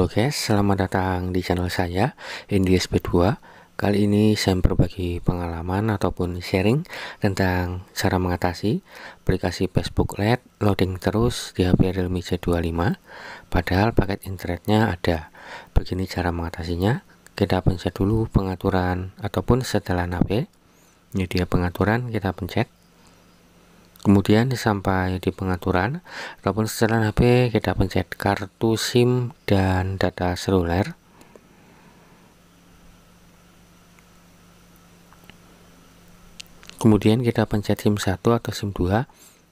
Halo guys, selamat datang di channel saya, Indi 2 Kali ini saya berbagi pengalaman ataupun sharing tentang cara mengatasi aplikasi Facebook LED loading terus di HP Realme C25 Padahal paket internetnya ada Begini cara mengatasinya Kita pencet dulu pengaturan ataupun setelan HP Ini dia pengaturan, kita pencet Kemudian sampai di pengaturan ataupun secara HP kita pencet kartu SIM dan data seluler. Kemudian kita pencet SIM 1 atau SIM 2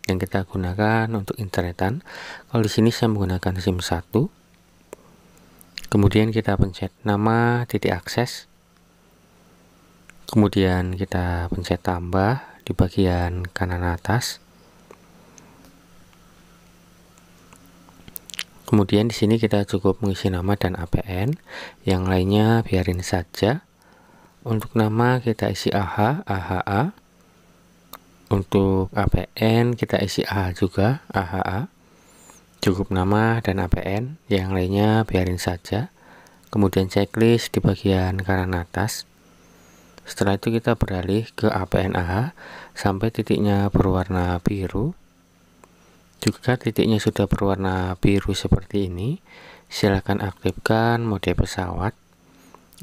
yang kita gunakan untuk internetan. Kalau di sini saya menggunakan SIM 1. Kemudian kita pencet nama titik akses. Kemudian kita pencet tambah di bagian kanan atas. Kemudian di sini kita cukup mengisi nama dan APN, yang lainnya biarin saja. Untuk nama kita isi AH, AHA. Untuk APN kita isi AH juga, AHA. Cukup nama dan APN, yang lainnya biarin saja. Kemudian checklist di bagian kanan atas. Setelah itu kita beralih ke APNA sampai titiknya berwarna biru. Jika titiknya sudah berwarna biru seperti ini, silakan aktifkan mode pesawat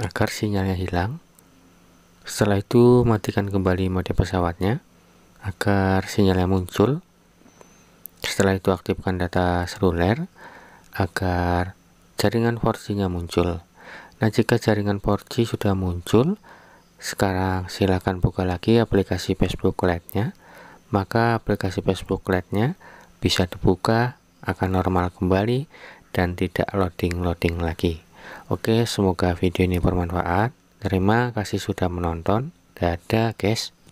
agar sinyalnya hilang. Setelah itu matikan kembali mode pesawatnya agar sinyalnya muncul. Setelah itu aktifkan data seluler agar jaringan 4G-nya muncul. Nah, jika jaringan 4G sudah muncul, sekarang silakan buka lagi aplikasi Facebook Lite-nya. Maka aplikasi Facebook Lite-nya bisa dibuka, akan normal kembali dan tidak loading-loading lagi. Oke, semoga video ini bermanfaat. Terima kasih sudah menonton. Dadah, guys.